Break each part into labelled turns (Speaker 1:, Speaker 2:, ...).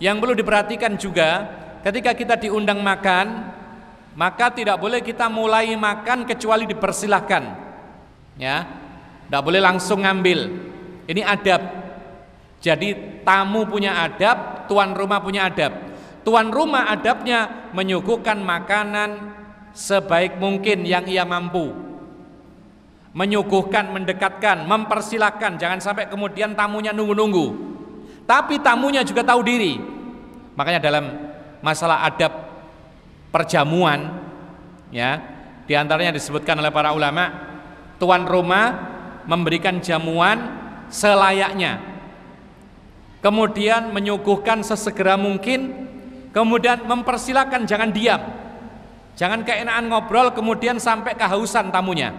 Speaker 1: Yang perlu diperhatikan juga ketika kita diundang makan, maka tidak boleh kita mulai makan kecuali dipersilahkan. Ya. Tidak boleh langsung ngambil. Ini adab. Jadi tamu punya adab, tuan rumah punya adab. Tuan rumah adabnya menyuguhkan makanan sebaik mungkin yang ia mampu menyuguhkan, mendekatkan, mempersilahkan jangan sampai kemudian tamunya nunggu-nunggu tapi tamunya juga tahu diri. Makanya dalam masalah adab perjamuan ya, di disebutkan oleh para ulama, tuan rumah memberikan jamuan selayaknya. Kemudian menyuguhkan sesegera mungkin, kemudian mempersilahkan jangan diam. Jangan keenaan ngobrol kemudian sampai kehausan tamunya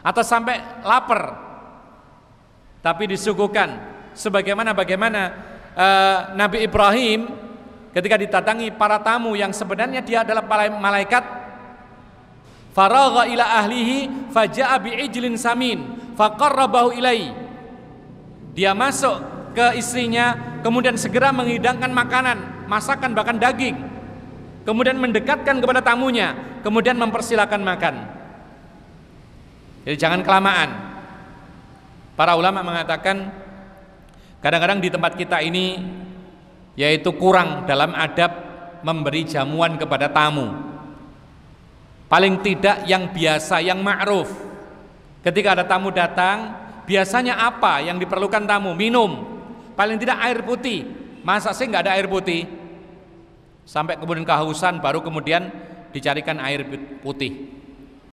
Speaker 1: atau sampai lapar. Tapi disuguhkan sebagaimana bagaimana uh, Nabi Ibrahim ketika ditatangi para tamu yang sebenarnya dia adalah malaikat faragha ila ahlihi faja'a bi'ijlin samin faqarrabahu ilai dia masuk ke istrinya kemudian segera menghidangkan makanan masakan bahkan daging kemudian mendekatkan kepada tamunya kemudian mempersilahkan makan jadi jangan kelamaan para ulama mengatakan kadang-kadang di tempat kita ini yaitu kurang dalam adab memberi jamuan kepada tamu paling tidak yang biasa yang ma'ruf ketika ada tamu datang biasanya apa yang diperlukan tamu minum paling tidak air putih masa sih nggak ada air putih sampai kemudian kehausan baru kemudian dicarikan air putih